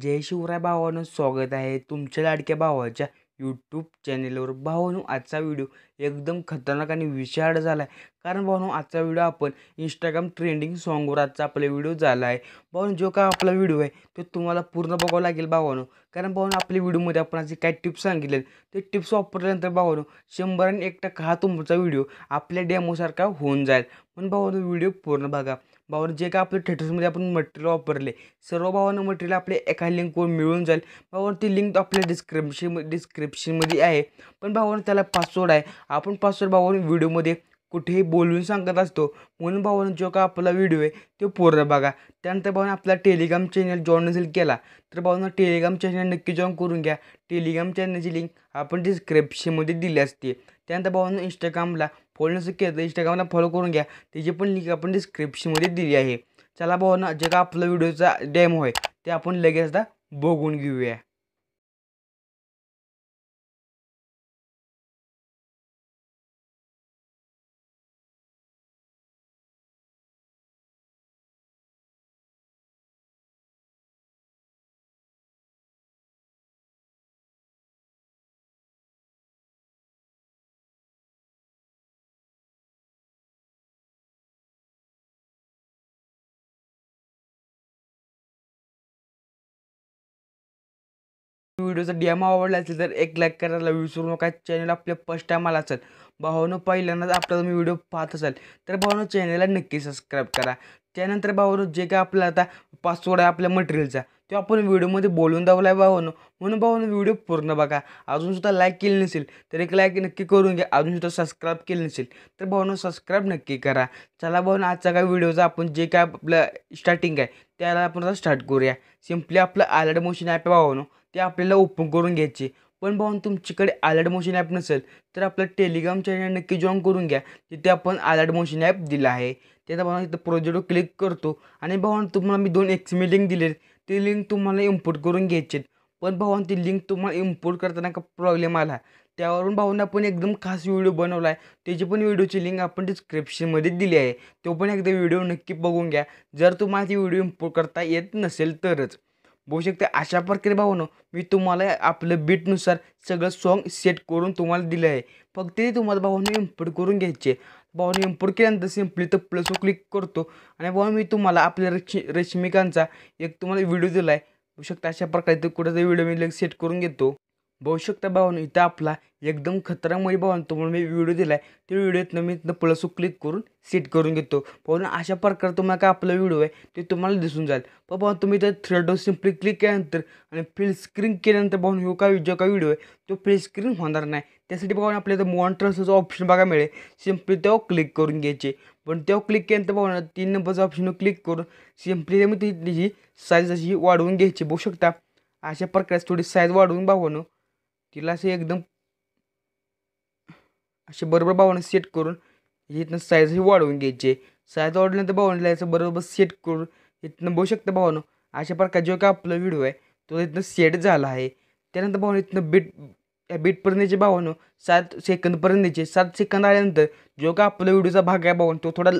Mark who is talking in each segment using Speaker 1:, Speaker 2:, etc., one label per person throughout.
Speaker 1: जय शिवराय भावानं स्वागत आहे तुमच्या लाडक्या भावाच्या यूट्यूब चॅनेलवर भावानो आजचा व्हिडिओ एकदम खतरनाक आणि विशाळ झाला आहे कारण भावानो आजचा व्हिडिओ आपण इंस्टाग्राम ट्रेंडिंग सॉंगवर आजचा आपला व्हिडिओ झाला आहे भावानो जो काय आपला व्हिडिओ आहे तो तुम्हाला पूर्ण बघावं लागेल भावानो कारण भावानो आपल्या व्हिडिओमध्ये आपण असे काय टिप्स सांगितले ते टिप्स वापरल्यानंतर भावानो शंभर आणि एक टक्का हा तुमचा व्हिडिओ आपल्या डेमोसारखा होऊन जाईल पण भावानो व्हिडिओ पूर्ण बघा भावानं जे काय आपल्या थेटर्समध्ये आपण मटेरियल वापरले सर्व भावानं मटेरियल आपले एका लिंकवर मिळून जाईल भावानं ती लिंक आपल्या डिस्क्रिप्शन डिस्क्रिप्शनमध्ये आहे पण भावानं त्याला पासवर्ड आहे आपण पासवर्ड भावानं व्हिडिओमध्ये कुठेही बोलून सांगत असतो म्हणून भाऊन जो का आपला व्हिडिओ आहे तो पूर्ण बघा त्यानंतर बाबानं आपला टेलिग्राम चॅनल जॉईन नसेल केला तर भावानं टेलिग्राम चॅनल नक्की जॉईन करून घ्या टेलिग्राम चॅनलची लिंक आपण डिस्क्रिप्शनमध्ये दिली असते त्यानंतर भावानं इंस्टाग्रामला फॉलो नसेल केलं तर इंस्टाग्रामला फॉलो करून घ्या त्याची पण लिंक आपण डिस्क्रिप्शनमध्ये दिली आहे चला ना जे का आपला व्हिडिओचा डेमो आहे ते आपण लगेचदा बघून घेऊया व्हिडिओचा डेमो आवडला असेल तर एक लाईक करायला विसरू नका चॅनल आपल्या फर्स्ट टाईम आला असेल भावानं पहिल्यांदा आपला तुम्ही व्हिडिओ पाहत असाल तर भावानं चॅनलला नक्की सबस्क्राईब करा त्यानंतर भावानं जे काय आपला आता पासवर्ड आहे आपल्या मटेरियलचा तो आपण व्हिडिओमध्ये बोलून दाखवला आहे भावानं म्हणून भावानं व्हिडिओ पूर्ण बघा अजूनसुद्धा लाईक केली नसेल तर एक लाईक नक्की करून घ्या अजूनसुद्धा सबस्क्राईब केली नसेल तर भावानं सबस्क्राईब नक्की करा चला भाऊन आजचा काय व्हिडिओचा आपण जे काय आपलं स्टार्टिंग आहे त्याला आपण आता स्टार्ट करूया सिम्पली आपलं आलर्ट मोशन ॲप आहे भावनो ते आपल्याला ओपन करून घ्यायचे पण भाऊन तुमच्याकडे अलर्ट मोशन ॲप नसेल तर आपलं टेलिग्राम चॅनल नक्की जॉईन करून घ्या तिथे आपण अलर्ट मोशन ॲप दिला आहे त्याचा भावना तिथं प्रोजेक्टवर क्लिक करतो आणि भावान तुम्हाला मी दोन मी लिंक दिले ते लिंक तुम्हाला इम्पोर्ट करून घ्यायचे पण भावान ती लिंक तुम्हाला इम्पोर्ट करताना का प्रॉब्लेम आला त्यावरून भाऊन आपण एकदम खास व्हिडिओ बनवला आहे त्याची पण व्हिडिओची लिंक आपण डिस्क्रिप्शनमध्ये दिली आहे तो पण एकदा व्हिडिओ नक्की बघून घ्या जर तुम्हाला ती व्हिडिओ इम्पोर्ट करता येत नसेल तरच बघू शकते अशा प्रकारे भावानो मी तुम्हाला आपलं बीटनुसार सगळं सॉन्ग सेट करून तुम्हाला दिलं आहे फक्त ते तुम्हाला भाऊने इम्पोर्ट करून घ्यायचे भाऊने इम्पोर्ट केल्यानंतर सिम्पली तर प्लस क्लिक करतो आणि भाऊ मी तुम्हाला आपल्या रश्मिकांचा एक तुम्हाला व्हिडिओ दिला आहे बघू शकता अशा प्रकारे तो कुठेतरी व्हिडिओ मी सेट करून घेतो बघू शकता भावानं इथं आपला एकदम खतरामुळे भावानं तुम्हाला मी व्हिडिओ दिला आहे त्या व्हिडिओतनं मी प्लस क्लिक करून सेट करून घेतो पाहून अशा प्रकारे तुम्हाला काय आपला व्हिडिओ आहे ते तुम्हाला दिसून जाईल पण भाऊ तुम्ही त्या थ्रेडो सिम्पली क्लिक केल्यानंतर आणि फील स्क्रीन केल्यानंतर बघून हो काय जो का व्हिडिओ आहे तो फील स्क्रीन होणार नाही त्यासाठी बघा आपल्याला मॉन ट्रान्सफरचं ऑप्शन बघा मिळेल सिम्पली तेव्हा क्लिक करून घ्यायचे पण तेव्हा क्लिक केल्यानंतर बघा तीन नंबरचं ऑप्शन क्लिक करून सिम्पली त्यामध्ये ही साईज अशी वाढवून घ्यायची बघू शकता अशा प्रकारे थोडी साईज वाढवून बाबानो तिला असे एकदम असे बरोबर भावानं सेट करून इथनं साईज हे वाढवून घ्यायचे साईज वाढल्यानंतर भावानं लायचं बरोबर सेट करून इथनं बघू शकतं भावानं अशा प्रकार जो काय आपला व्हिडिओ आहे तो इथनं सेट झाला आहे त्यानंतर भावन इथनं बीट या बीटपर्यंतचे भावानं सात सेकंदपर्यंत द्यायचे सात सेकंद आल्यानंतर जो का आपला व्हिडिओचा भाग आहे बघून तो थोडा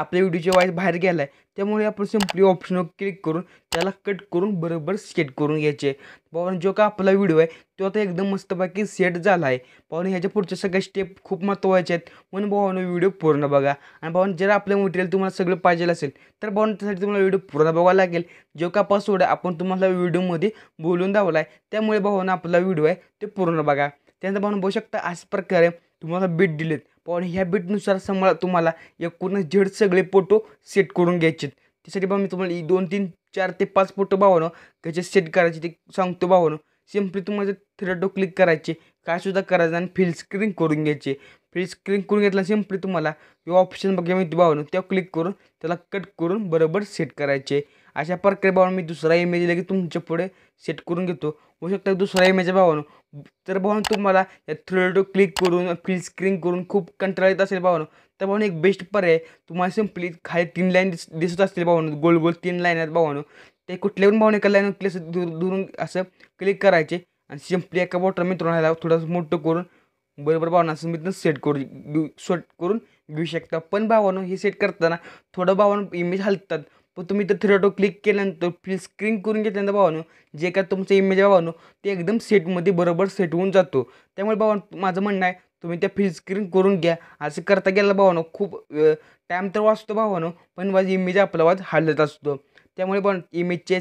Speaker 1: आपल्या व्हिडिओच्या वाईस बाहेर गेला आहे त्यामुळे आपण सिम्पली ऑप्शनवर क्लिक करून त्याला कट करून बरोबर सेट करून घ्यायचे पाहून जो का आपला व्हिडिओ आहे तो आता एकदम मस्तपैकी सेट झाला आहे पाहून ह्याच्या पुढच्या सगळ्या स्टेप खूप महत्त्वाचे आहेत म्हणून भाऊन व्हिडिओ पूर्ण बघा आणि भाऊन जर आपलं मटेरियल तुम्हाला सगळं पाहिजे असेल तर भाऊन त्यासाठी तुम्हाला व्हिडिओ पूर्ण बघावा लागेल जो का पासवर्ड आपण तुम्हाला व्हिडिओमध्ये बोलून दावला आहे त्यामुळे भाऊन आपला व्हिडिओ आहे ते पूर्ण बघा त्यानंतर पाहून बघू शकता अशा प्रकारे तुम्हाला बीट दिलेत पण ह्या बीटनुसार समजा तुम्हाला एकूण झेड सगळे फोटो सेट करून घ्यायचे त्यासाठी बाबा मी तुम्हाला दोन तीन चार ते पाच फोटो भावानं कसे सेट करायचे ते सांगतो भावानं सिम्पली तुम्हाला थ्रेडो क्लिक करायचे काय सुद्धा करायचं आणि फिल स्क्रीन करून घ्यायचे फिल स्क्रीन करून घेतला सिम्पली तुम्हाला जो ऑप्शन बघा मी भावानं त्या क्लिक करून त्याला कट करून बरोबर सेट करायचे अशा प्रकारे भावानं मी दुसरा इमेज लगेच तुमच्या पुढे सेट करून घेतो होऊ शकता दुसरा इमेज भावानं तर भाऊन तुम्हाला या टू क्लिक करून फिल स्क्रीन करून खूप कंटाळा येत असेल भावानं तर भाऊन एक बेस्ट पर्याय तुम्हाला सिम्पली खाली तीन लाईन दिस दिसत असतील भावानं गोल गोल तीन लाईन आहेत भावानं ते कुठल्या पण भावने एका लाईन क्लिक दूर दुरून असं क्लिक करायचे आणि सिम्पली एका बॉटल मित्र ह्याला थोडंसं मोठं करून बरोबर भावना असं मी सेट करू सेट करून घेऊ शकता पण भावानं हे सेट करताना थोडं भावानं इमेज हलतात पण तुम्ही तर थ्री ऑटो क्लिक केल्यानंतर फिल स्क्रीन करून घेतल्यानंतर भावानो जे काय तुमचं इमेज आहे भावानो ते एकदम सेटमध्ये बरोबर सेट होऊन जातो त्यामुळे भावानो माझं म्हणणं आहे तुम्ही त्या फिल स्क्रीन करून घ्या असं करता गेलं भावानो खूप टाईम तर वाचतो भावानो पण माझी इमेज आपला वाज हालत असतो त्यामुळे पण इमेजचे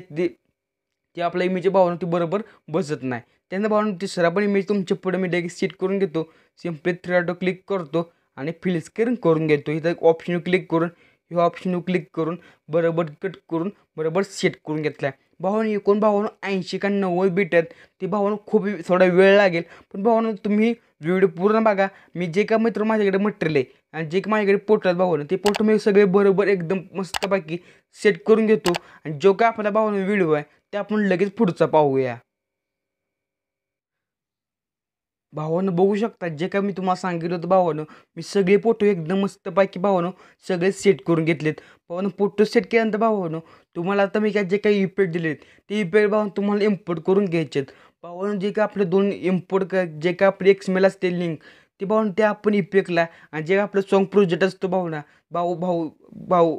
Speaker 1: ते आपल्या इमेजच्या भावानं ती बरोबर बसत नाही त्यांना भावानं तिसरा पण इमेज तुमच्या पुढे मी डायरेक्ट सेट करून घेतो सिम्पली थ्री ऑटो क्लिक करतो आणि फिल स्क्रीन करून घेतो इथं ऑप्शन क्लिक करून ह्या ऑप्शन क्लिक करून बरोबर कट करून बरोबर सेट करून घेतला आहे भावानं एकूण भावानं ऐंशी का नव्वद भेटत ते भावानं खूप थोडा वेळ लागेल पण भावानं तुम्ही व्हिडिओ पूर्ण बघा मी जे काय मित्र माझ्याकडे मटेरियल आहे आणि जे काही माझ्याकडे पोर्टल भावानं ते पोर्ट मी सगळे बरोबर एकदम मस्तपैकी सेट करून घेतो आणि जो काय आपला भावानं व्हिडिओ आहे ते आपण लगेच पुढचा पाहूया भावानं बघू शकता जे काय मी तुम्हाला सांगितलं होतं भावानं मी सगळे फोटो एकदम मस्तपैकी भावानं सगळे सेट करून घेतलेत भावानं फोटो सेट केल्यानंतर भावानं तुम्हाला आता मी काय जे काही इपेड दिलेत ते इपेड भावानं तुम्हाला इम्पोर्ट करून घ्यायचे आहेत भावानं जे काय आपले दोन इम्पोर्ट क जे काय आपले एक्समेल असते लिंक ते भावानं ते आपण इपेकला आणि जे आपलं सॉन्ग प्रोजेक्ट असतो भावना भाऊ भाऊ भाऊ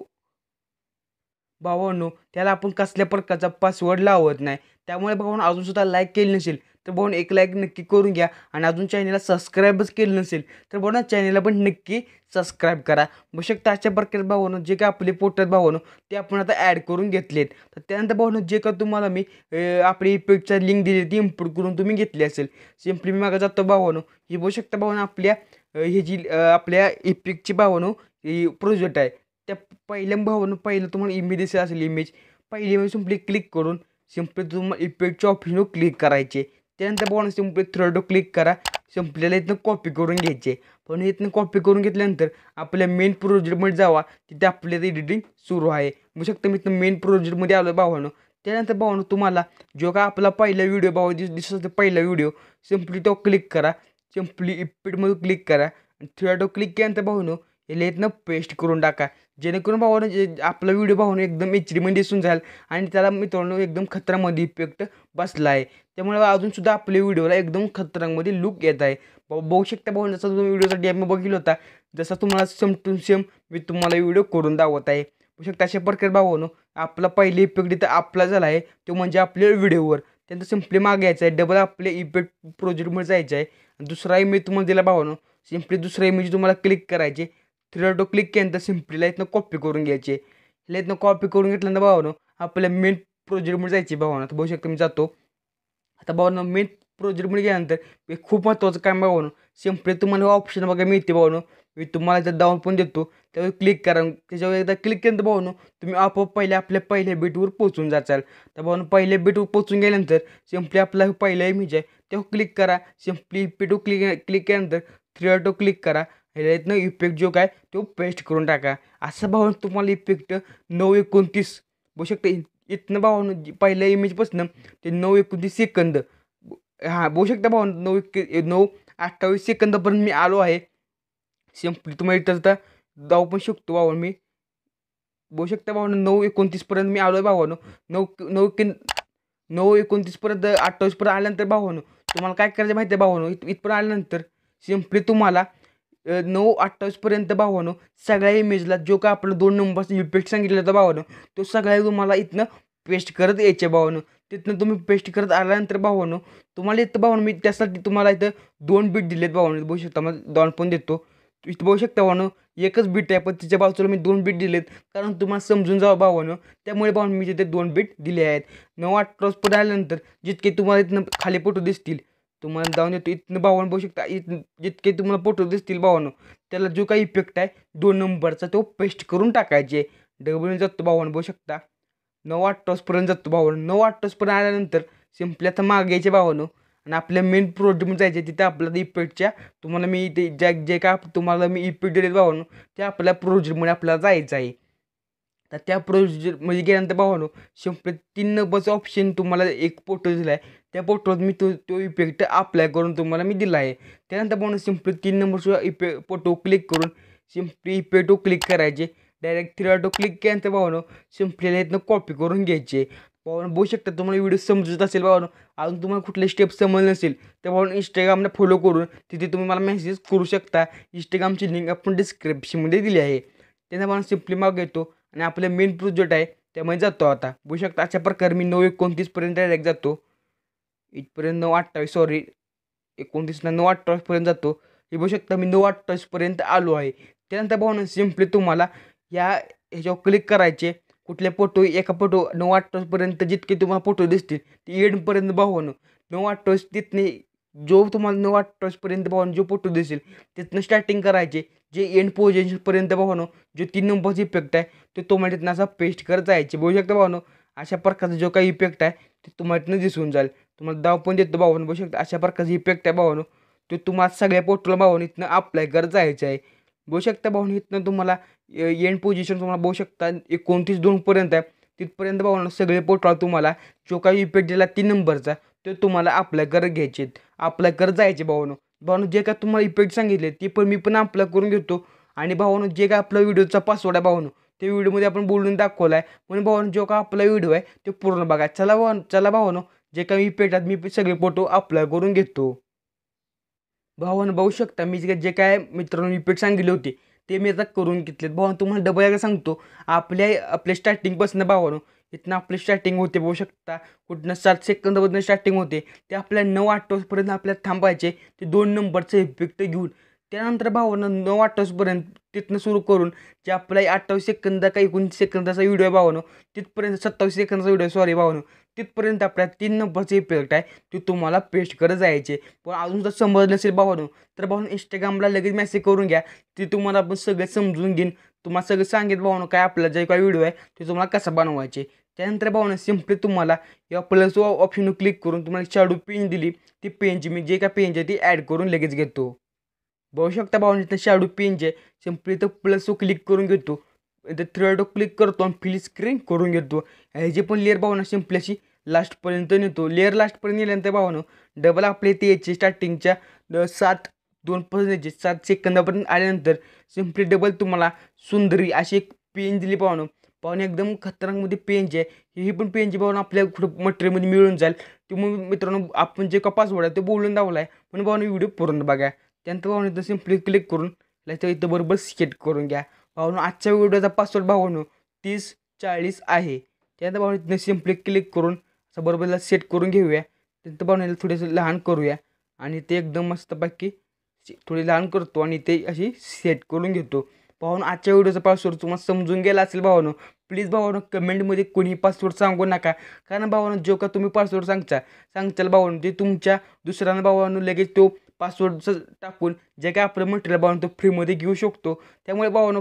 Speaker 1: भावानो त्याला आपण कसल्या प्रकारचा पासवर्ड लावत नाही त्यामुळे भावानं अजूनसुद्धा लाईक केली नसेल तर बघून एक लाईक नक्की करून घ्या आणि अजून चॅनलला सबस्क्राईबच केलं नसेल तर भाऊ ना चॅनलला पण नक्की सबस्क्राईब करा बघू शकता अशा प्रकारे भावानं जे काय आपले पोटात भावनं ते आपण आता ॲड करून घेतलेत तर त्यानंतर भावनं जे का तुम्हाला मी आपली पेजच्या लिंक दिली ती इम्पोर्ट करून तुम्ही घेतली असेल सिम्पली मी मागा जातो भावानो ही बघू शकता भावानं आपल्या हे जी आपल्या इपिकची भावानो ही प्रोजेक्ट आहे त्या पहिल्या भावानं पहिलं तुम्हाला इमेज असेल इमेज पहिली इमेज सिम्पली क्लिक करून सिम्पली तुम्हाला इपिकच्या ऑप्शनवर क्लिक करायचे त्यानंतर बघा सिम्पली थ्रेडो क्लिक करा संपल्याला इथनं कॉपी करून घ्यायचे पण इथनं कॉपी करून घेतल्यानंतर आपल्या मेन प्रोजेक्टमध्ये जावा तिथे आपल्याला एडिटिंग सुरू आहे मग शकतं मी इथनं मेन प्रोजेक्टमध्ये आलो भावानो त्यानंतर भावानं तुम्हाला जो का आपला पहिला व्हिडिओ बाबा दिस दिसत असतो पहिला व्हिडिओ सिम्पली तो क्लिक करा सिम्पली इपिटमध्ये क्लिक करा आणि थ्रेडो क्लिक केल्यानंतर भावानं याला इथनं पेस्ट करून टाका जेणेकरून भावानं जे आपला व्हिडिओ भावानं एकदम एच डीमध्ये दिसून जाईल आणि त्याला मित्रांनो एकदम खतरामध्ये इफेक्ट बसला आहे त्यामुळे अजूनसुद्धा आपल्या व्हिडिओला एकदम खतरांमध्ये लुक येत आहे भाऊ बघू शकता भाऊ जसा तुम्ही व्हिडिओसाठी आम्ही बघितला होता जसा तुम्हाला सेम टू सेम मी तुम्हाला व्हिडिओ करून दाखवत आहे बघू शकता अशा प्रकारे भावानो आपला पहिले इफेक्ट इथं आपला झाला आहे तो म्हणजे आपल्या व्हिडिओवर त्यानंतर सिम्पली मागे यायचं आहे डबल आपले इफेक्ट प्रोजेक्टमध्ये जायचं आहे दुसरा इमेज तुम्हाला दिला भावानो सिम्पली दुसरा इमेज तुम्हाला क्लिक करायचे थ्री डॉट क्लिक केल्यानंतर सिम्पलीला इथनं कॉपी करून घ्यायची ह्याला इथनं कॉपी करून घेतल्यानंतर भावानं आपल्या मेन प्रोजेक्टमुळे जायची भावानं आता बघू शकता मी जातो आता भावानं मेन प्रोजेक्टमुळे गेल्यानंतर एक खूप महत्त्वाचं काम भावानं सिम्पली तुम्हाला ऑप्शन बघा मिळते भावानं मी तुम्हाला जर डाऊन पण देतो त्यावर क्लिक करा त्याच्यावर एकदा क्लिक केल्यानंतर भावनं तुम्ही आपोआप पहिले आपल्या पहिल्या बीटवर पोचून जाचाल तर भावनं पहिल्या बीटवर पोचून गेल्यानंतर सिम्पली आपला पहिला इमेज आहे तेव्हा क्लिक करा सिम्पली बीटवर क्लिक क्लिक केल्यानंतर थ्री ऑटो क्लिक करा ह्याच्यातनं इफेक्ट जो काय तो पेस्ट करून टाका असं भावून तुम्हाला इफेक्ट नऊ एकोणतीस बघू शकता इथनं भावून पहिल्या इमेजपासून ते नऊ एकोणतीस सेकंद हां बघू शकता भावन नऊ एक नऊ अठ्ठावीस सेकंदपर्यंत मी आलो आहे सिम्पली तुम्हाला इथं तर जाऊ पण शकतो भाऊ मी बघू शकता भाऊ नऊ एकोणतीसपर्यंत मी आलो आहे भावानो नऊ नऊ किन नऊ एकोणतीसपर्यंत अठ्ठावीसपर्यंत आल्यानंतर भावानो तुम्हाला काय करायचं माहिती आहे भावानो इथ इथपर्यंत आल्यानंतर सिम्पली तुम्हाला नऊ अठ्ठावीसपर्यंत भावानो सगळ्या इमेजला जो का आपलं दोन नंबर इफेक्ट सांगितलं होता भावानो तो सगळ्या तुम्हाला इथनं पेस्ट करत यायचे भावानं तिथनं तुम्ही पेस्ट करत आल्यानंतर भावानो तुम्हाला इथं भावानो मी त्यासाठी तुम्हाला इथं दोन बीट दिलेत भावानो बघू शकता मग दोन पण देतो इथं बघू शकता भावानो एकच बीट आहे पण तिच्या बाजूला मी दोन बीट दिलेत कारण तुम्हाला समजून जावं भावानं त्यामुळे भावानं मी तिथे दोन बीट दिले आहेत नऊ अठरा क्रॉस आल्यानंतर जितके तुम्हाला इथनं खाली फोटो दिसतील तुम्हाला जाऊन येतो इथनं बावन बघू शकता इथ जितके तुम्हाला फोटो दिसतील भावानं त्याला जो काही इफेक्ट आहे दोन नंबरचा तो पेस्ट करून टाकायचे डबल जातो बावन बघू शकता नऊ आठ जातो बावन नऊ आठ आल्यानंतर सिम्पली आता मागायचे भावानं आणि आपल्या मेन प्रोडक्टमध्ये जायचे तिथे आपल्याला इफेक्टच्या तुम्हाला मी ते ज्या जे काय तुम्हाला मी इफेक्ट दिले भावानं ते आपल्या प्रोजेक्टमुळे आपल्याला जायचं आहे तर त्या प्रोसिजर म्हणजे गेल्यानंतर भावानो शंभर तीन नंबरचं ऑप्शन तुम्हाला एक फोटो दिला आहे त्या फोटोवर मी तो तो इफेक्ट अप्लाय करून तुम्हाला मी दिला आहे त्यानंतर भावानो सिंपल तीन नंबरचा इफे फोटो क्लिक करून सिम्पली इफेक्टो क्लिक करायचे डायरेक्ट थ्री ऑटो क्लिक केल्यानंतर भावानो शिंपलेला इथनं कॉपी करून घ्यायचे भावानं बघू शकता तुम्हाला व्हिडिओ समजत असेल भावानं अजून तुम्हाला कुठले स्टेप समजले नसेल तर भावानं इंस्टाग्रामला फॉलो करून तिथे तुम्ही मला मेसेज करू शकता इंस्टाग्रामची लिंक आपण डिस्क्रिप्शनमध्ये दिली आहे त्यांना भावानं सिम्पली माग येतो आणि आपले मेन प्रोजेक्ट आहे त्यामध्ये जातो आता बघू शकता अशा प्रकारे मी नऊ एकोणतीसपर्यंत डायरेक्ट जातो इथपर्यंत नऊ अठ्ठावीस सॉरी एकोणतीसला नऊ अठ्ठावीसपर्यंत जातो हे बघू शकता मी नऊ अठ्ठावीसपर्यंत आलो आहे त्यानंतर भावना सिम्पली तुम्हाला या ह्याच्यावर क्लिक करायचे कुठल्या फोटो एका फोटो नऊ अठ्ठावीसपर्यंत जितके तुम्हाला फोटो दिसतील ते एडपर्यंत भावनं नऊ अठ्ठावीस तिथने जो तुम्हाला नऊ अठ्ठावीसपर्यंत भावन जो फोटो दिसेल तिथनं स्टार्टिंग करायचे जे एंड पोझिशनपर्यंत भावानो जो तीन नंबरचा इफेक्ट आहे तो तुम्हाला असा पेस्ट करत जायचे बघू शकता बघानो अशा प्रकारचा जो काही इफेक्ट आहे ते तुम्हाला दिसून जाईल तुम्हाला दाव पण देतो बाबा बघू शकता अशा प्रकारचा इफेक्ट आहे भावानो तो तुम्हाला सगळ्या पोर्टलला भावानं इथनं अप्लाय करत जायचं आहे बघू शकता भावानो इथनं तुम्हाला एंड पोझिशन तुम्हाला बघू शकता एकोणतीस दोनपर्यंत आहे तिथपर्यंत भावानं सगळे पोर्टल तुम्हाला जो काही इफेक्ट दिला तीन नंबरचा तो तुम्हाला अप्लाय करत घ्यायचे अप्लाय करत जायचे भावानो भावानं जे काय तुम्हाला इफेक्ट सांगितले ते पण मी पण अप्लाय करून घेतो आणि भावानं जे काय आपला व्हिडिओचा पासवर्ड आहे भावानू ते व्हिडिओमध्ये आपण बोलून दाखवला आहे म्हणून भावानं जो का आपला व्हिडिओ आहे ते पूर्ण बघा चला भाऊ चला भावानो जे काही इफेक्ट आहेत मी सगळे फोटो अप्लाय करून घेतो भावानं बघू शकता मी जे जे काय मित्रांनो इफेक्ट सांगितले होते ते मी आता करून घेतलेत भावानं तुम्हाला डबल सांगतो आपल्या आपल्या स्टार्टिंगपासून भावानं इथनं आपली स्टार्टिंग होते बघू शकता कुठनं सात सेकंदापर्यंत स्टार्टिंग होते ते आपल्या नऊ आठ आपल्याला थांबायचे ते दोन नंबरचं इफेक्ट घेऊन त्यानंतर भावानं नऊ आठवसपर्यंत तिथनं सुरू करून जे आपला अठ्ठावीस सेकंद का एकोणीस सेकंदाचा व्हिडिओ आहे भावानो तिथपर्यंत सत्तावीस सेकंदाचा व्हिडिओ सॉरी भावानो तिथपर्यंत आपल्या तीन नंबरचे इफेक्ट आहे ते तुम्हाला पेस्ट करत जायचे पण अजून जर समजलं नसेल भावानो तर भावानं इंस्टाग्रामला लगेच मेसेज करून घ्या ते तुम्हाला आपण सगळं समजून घेईन तुम्हाला सगळं सांगितलं भावानं काय आपला जे काय व्हिडिओ आहे ते तुम्हाला कसा बनवायचे त्यानंतर भावनं सिम्पली तुम्हाला या प्लस ऑप्शनवर क्लिक करून तुम्हाला शाडू पेन दिली ती पेनची मी जे काय पेंज आहे ती ॲड करून लगेच घेतो बघू शकता भाऊन इथं शाडू पेंज आहे सिम्पली तर प्लस क्लिक करून घेतो इथं थ्रेड क्लिक करतो आणि फिल स्क्रीन करून घेतो ह्याची पण लेअर भावना सिम्पली अशी लास्टपर्यंत नेतो लेअर लास्टपर्यंत नेल्यानंतर भावानं डबल आपले ते याचे स्टार्टिंगच्या सात दोन पर्सेंटेज सात सेकंदापर्यंत आल्यानंतर सिम्पली डबल तुम्हाला सुंदरी अशी एक पेन दिली पाहुणं पाहुणे एकदम खतरनाकमध्ये जे आहे ही पण पेनची पाहुणं आपल्या कुठं मटेरियलमध्ये मिळून जाईल मग मित्रांनो आपण जे पासवर्ड आहे ते बोलून दावला आहे म्हणून पाहुणे व्हिडिओ पूर्ण बघा त्यानंतर पाहुणे इथं सिम्पली क्लिक करून त्याच्या इथं बरोबर सेट करून घ्या पाहून आजच्या व्हिडिओचा पासवर्ड भावानो तीस चाळीस आहे त्यानंतर पाहुणे इथं सिम्पली क्लिक करून असं बरोबरला सेट करून घेऊया त्यानंतर पाहुण्याला थोडेसं लहान करूया आणि ते एकदम मस्तपैकी थोडी लहान करतो आणि ते अशी सेट करून घेतो भावानं आजच्या व्हिडिओचा पासवर्ड तुम्हाला समजून गेला असेल भावानं प्लीज भावानं कमेंटमध्ये कोणीही पासवर्ड सांगू नका कारण भावानं जो का तुम्ही पासवर्ड सांगता सांगताल भावानं ते तुमच्या दुसऱ्यांना भावानं लगेच तो पासवर्डचं टाकून जे काय आपलं मटेरियल भावानं तो फ्रीमध्ये घेऊ शकतो त्यामुळे भावानं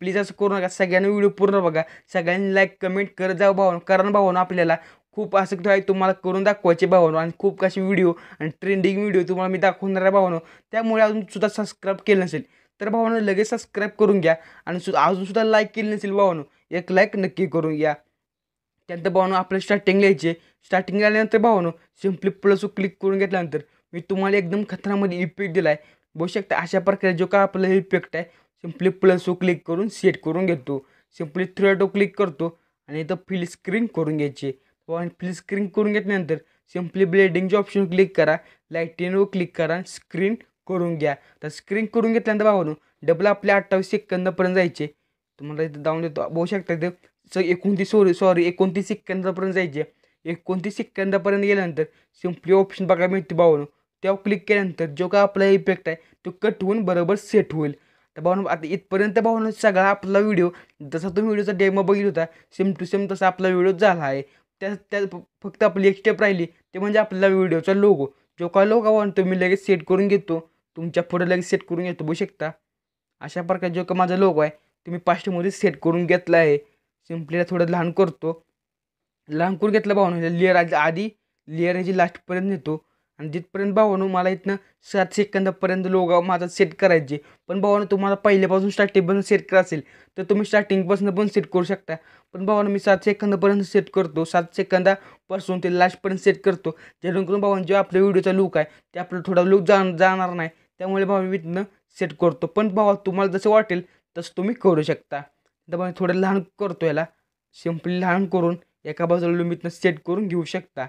Speaker 1: प्लीज असं करू नका सगळ्यांना व्हिडिओ पूर्ण बघा सगळ्यांनी लाईक कमेंट करत जावं भावानं कारण भावानं आपल्याला खूप आसक्त आहे तुम्हाला करून दाखवायचे भावानो आणि खूप कसे व्हिडिओ आणि ट्रेंडिंग व्हिडिओ तुम्हाला मी दाखवणार आहे भावानो त्यामुळे अजूनसुद्धा सबस्क्राईब केलं नसेल तर भावानो लगेच सबस्क्राईब करून घ्या आणि सु अजूनसुद्धा लाईक केली नसेल भावानो एक लाईक नक्की करून घ्या त्यानंतर भावानो आपलं स्टार्टिंग लिहायचे स्टार्टिंग आल्यानंतर भावानो सिम्पली प्लस क्लिक करून घेतल्यानंतर मी तुम्हाला एकदम खतरामध्ये इफेक्ट दिला आहे बघू शकता अशा प्रकारे जो का आपला इफेक्ट आहे सिम्पली प्लस क्लिक करून सेट करून घेतो सिम्पली थ्रेटो क्लिक करतो आणि इथं फिल स्क्रीन करून घ्यायची पॉईंट प्लीज स्क्रीन करून घेतल्यानंतर सिम्पली ब्लेडिंगचे ऑप्शन क्लिक करा लाईटिंगवर क्लिक करा स्क्रीन करून घ्या तर स्क्रीन करून घेतल्यानंतर भावानो डबल आपल्या अठ्ठावीस सेकंदापर्यंत जायचे तुम्हाला इथं जाऊन देतो बघू शकता ते स एकोणतीस सॉरी सॉरी एकोणतीस सेकंदापर्यंत जायचे एकोणतीस सेकंदापर्यंत गेल्यानंतर सिम्पली ऑप्शन बघायला मिळते भावानो त्यावर क्लिक केल्यानंतर जो काय आपला इफेक्ट आहे तो कट होऊन बरोबर सेट होईल तर भावना आता इथपर्यंत भावना सगळा आपला व्हिडिओ जसा तुम्ही व्हिडिओचा डेमो बघितला होता सेम टू सेम तसा आपला व्हिडिओ झाला आहे त्या त्यात फक्त आपली एक स्टेप राहिली ते म्हणजे आपला व्हिडिओचा लोगो जो का लोगो तो मी लगेच सेट करून घेतो तुमच्या पुढे लगेच सेट करून घेतो बघू शकता अशा प्रकारे जो का माझा लोगो आहे तो मी पास्टमध्ये सेट करून घेतला आहे सिम्पलीला थोडं लहान करतो लहान करून घेतला भावना लेअर म्हणजे आधी लेअर ह्याची लास्टपर्यंत नेतो आणि जिथपर्यंत भावानं मला इथनं सात सेकंदापर्यंत लोगाव माझा सेट करायचे पण भावानं तुम्हाला पहिल्यापासून स्टार्टिंगपासून सेट करा असेल तर तुम्ही स्टार्टिंगपासून पण सेट करू शकता पण भावानं मी सात सेकंदापर्यंत सेट करतो सात सेकंदापासून ते लास्टपर्यंत सेट करतो जेणेकरून भावानं जे आपल्या व्हिडिओचा लूक आहे ते आपला थोडा लूक जाण जाणार नाही त्यामुळे भावा मी इथनं सेट करतो पण भावा तुम्हाला जसं वाटेल तसं तुम्ही करू शकता तर भावा थोडं लहान करतो याला सिम्पली लहान करून एका बाजूला मी इथनं सेट करून घेऊ शकता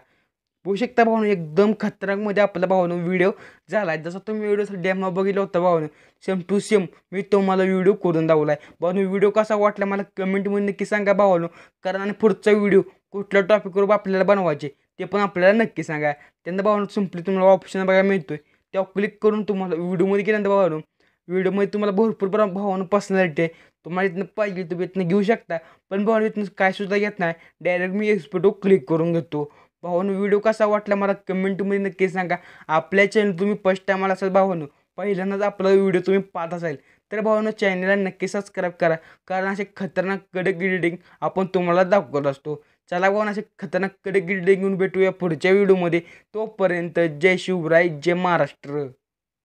Speaker 1: बघू शकता भावानं एकदम खतरनाकमध्ये आपला भावानं व्हिडिओ झाला आहे जसा तुम्ही व्हिडिओ डेमो बघितला होता भावानं सेम टू सेम मी तुम्हाला व्हिडिओ करून दावलाय आहे व्हिडिओ कसा वाटला मला कमेंटमध्ये नक्की सांगा भावानं कारण आणि पुढचा व्हिडिओ कुठल्या टॉपिकवर आपल्याला बनवायचे ते पण आपल्याला नक्की सांगा त्यांना भावानं सिम्पली तुम्हाला ऑप्शन बघायला मिळतोय आहे त्यावर क्लिक करून तुम्हाला व्हिडिओमध्ये गेल्यानंतर भावानं व्हिडिओमध्ये तुम्हाला भरपूर प्रमाण भावानं पर्सनॅलिटी आहे तुम्हाला इथनं पाहिजे तुम्ही इथनं घेऊ शकता पण भावानं इथनं काय सुद्धा घेत नाही डायरेक्ट मी एक्सपर्टवर क्लिक करून घेतो भावानो व्हिडिओ कसा वाटला मला कमेंटमध्ये नक्की सांगा आपल्या चॅनल तुम्ही फर्स्ट आला असाल भावानो पहिल्यांदाच आपला व्हिडिओ तुम्ही पाहत असाल तर भावानो चॅनलला नक्की सबस्क्राईब करा कारण असे खतरनाक कडक एडिटिंग आपण तुम्हाला दाखवत असतो चला भावानो असे खतरनाक कडक एडिटिंग घेऊन भेटूया पुढच्या व्हिडिओमध्ये तोपर्यंत जय शिवराय जय महाराष्ट्र